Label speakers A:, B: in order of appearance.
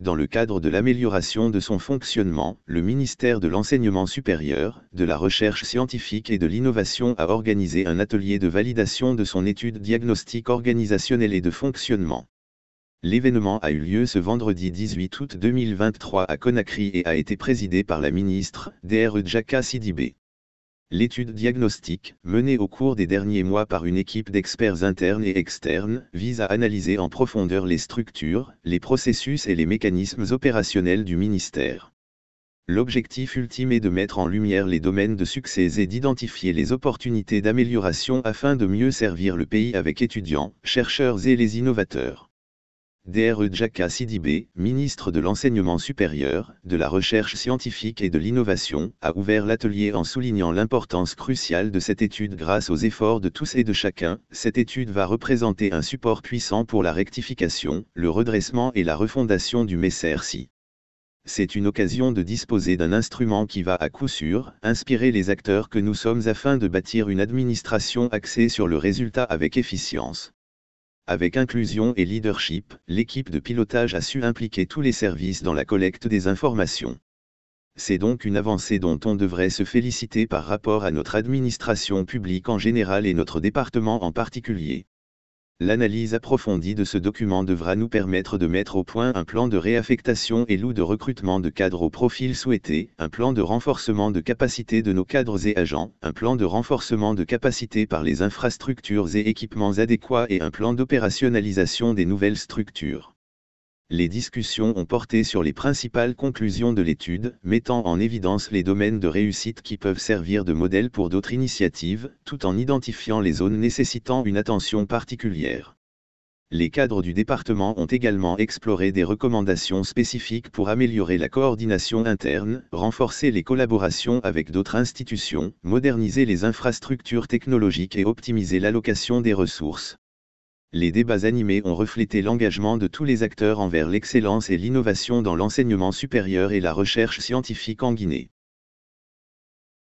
A: Dans le cadre de l'amélioration de son fonctionnement, le ministère de l'Enseignement supérieur, de la Recherche scientifique et de l'Innovation a organisé un atelier de validation de son étude diagnostique organisationnelle et de fonctionnement. L'événement a eu lieu ce vendredi 18 août 2023 à Conakry et a été présidé par la ministre, DRE Jaka Sidibé. L'étude diagnostique, menée au cours des derniers mois par une équipe d'experts internes et externes, vise à analyser en profondeur les structures, les processus et les mécanismes opérationnels du ministère. L'objectif ultime est de mettre en lumière les domaines de succès et d'identifier les opportunités d'amélioration afin de mieux servir le pays avec étudiants, chercheurs et les innovateurs. Dr e Jacka Sidibé, ministre de l'Enseignement supérieur, de la Recherche scientifique et de l'Innovation, a ouvert l'atelier en soulignant l'importance cruciale de cette étude grâce aux efforts de tous et de chacun. Cette étude va représenter un support puissant pour la rectification, le redressement et la refondation du MesserSI. C'est une occasion de disposer d'un instrument qui va à coup sûr inspirer les acteurs que nous sommes afin de bâtir une administration axée sur le résultat avec efficience. Avec inclusion et leadership, l'équipe de pilotage a su impliquer tous les services dans la collecte des informations. C'est donc une avancée dont on devrait se féliciter par rapport à notre administration publique en général et notre département en particulier. L'analyse approfondie de ce document devra nous permettre de mettre au point un plan de réaffectation et loup de recrutement de cadres au profil souhaité, un plan de renforcement de capacité de nos cadres et agents, un plan de renforcement de capacité par les infrastructures et équipements adéquats et un plan d'opérationnalisation des nouvelles structures les discussions ont porté sur les principales conclusions de l'étude, mettant en évidence les domaines de réussite qui peuvent servir de modèle pour d'autres initiatives, tout en identifiant les zones nécessitant une attention particulière. Les cadres du département ont également exploré des recommandations spécifiques pour améliorer la coordination interne, renforcer les collaborations avec d'autres institutions, moderniser les infrastructures technologiques et optimiser l'allocation des ressources les débats animés ont reflété l'engagement de tous les acteurs envers l'excellence et l'innovation dans l'enseignement supérieur et la recherche scientifique en Guinée.